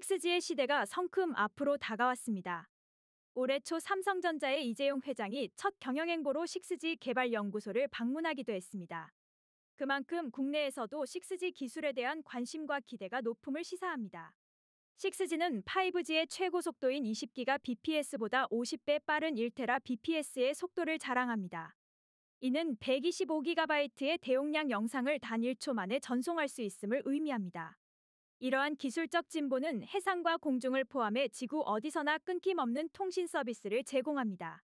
6G의 시대가 성큼 앞으로 다가왔습니다. 올해 초 삼성전자의 이재용 회장이 첫 경영행보로 6G 개발 연구소를 방문하기도 했습니다. 그만큼 국내에서도 6G 기술에 대한 관심과 기대가 높음을 시사합니다. 6G는 5G의 최고 속도인 20기가 bps보다 50배 빠른 1테라 bps의 속도를 자랑합니다. 이는 125GB의 대용량 영상을 단 1초 만에 전송할 수 있음을 의미합니다. 이러한 기술적 진보는 해상과 공중을 포함해 지구 어디서나 끊김없는 통신 서비스를 제공합니다.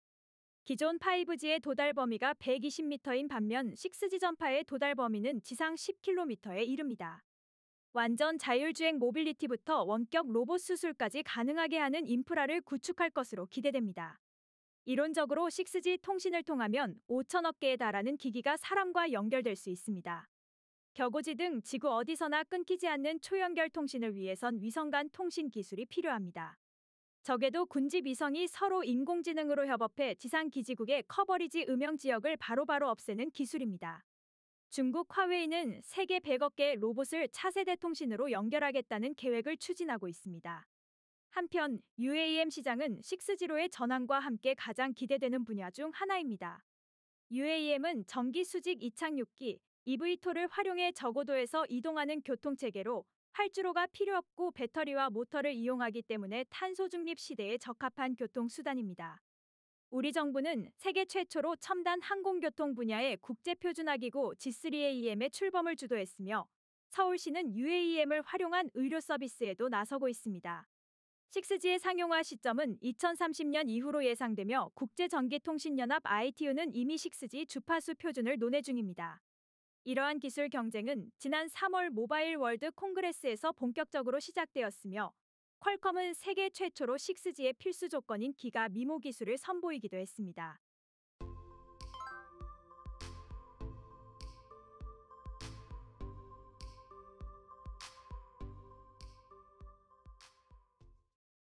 기존 5G의 도달 범위가 120m인 반면 6G 전파의 도달 범위는 지상 10km에 이릅니다. 완전 자율주행 모빌리티부터 원격 로봇 수술까지 가능하게 하는 인프라를 구축할 것으로 기대됩니다. 이론적으로 6G 통신을 통하면 5천억 개에 달하는 기기가 사람과 연결될 수 있습니다. 격오지 등 지구 어디서나 끊기지 않는 초연결 통신을 위해선 위성 간 통신 기술이 필요합니다. 적에도 군집 위성이 서로 인공지능으로 협업해 지상 기지국의 커버리지 음영 지역을 바로바로 없애는 기술입니다. 중국 화웨이는 세계 100억 개의 로봇을 차세대 통신으로 연결하겠다는 계획을 추진하고 있습니다. 한편 UAM 시장은 6G로의 전환과 함께 가장 기대되는 분야 중 하나입니다. UAM은 전기 수직 이착륙기, EV토를 활용해 저고도에서 이동하는 교통체계로 활주로가 필요 없고 배터리와 모터를 이용하기 때문에 탄소 중립 시대에 적합한 교통수단입니다. 우리 정부는 세계 최초로 첨단 항공교통 분야의 국제표준화기구 G3AM의 e 출범을 주도했으며 서울시는 UAM을 활용한 의료 서비스에도 나서고 있습니다. 6G의 상용화 시점은 2030년 이후로 예상되며 국제전기통신연합 ITU는 이미 6G 주파수 표준을 논의 중입니다. 이러한 기술 경쟁은 지난 3월 모바일 월드 콩그레스에서 본격적으로 시작되었으며 퀄컴은 세계 최초로 6G의 필수 조건인 기가 미모 기술을 선보이기도 했습니다.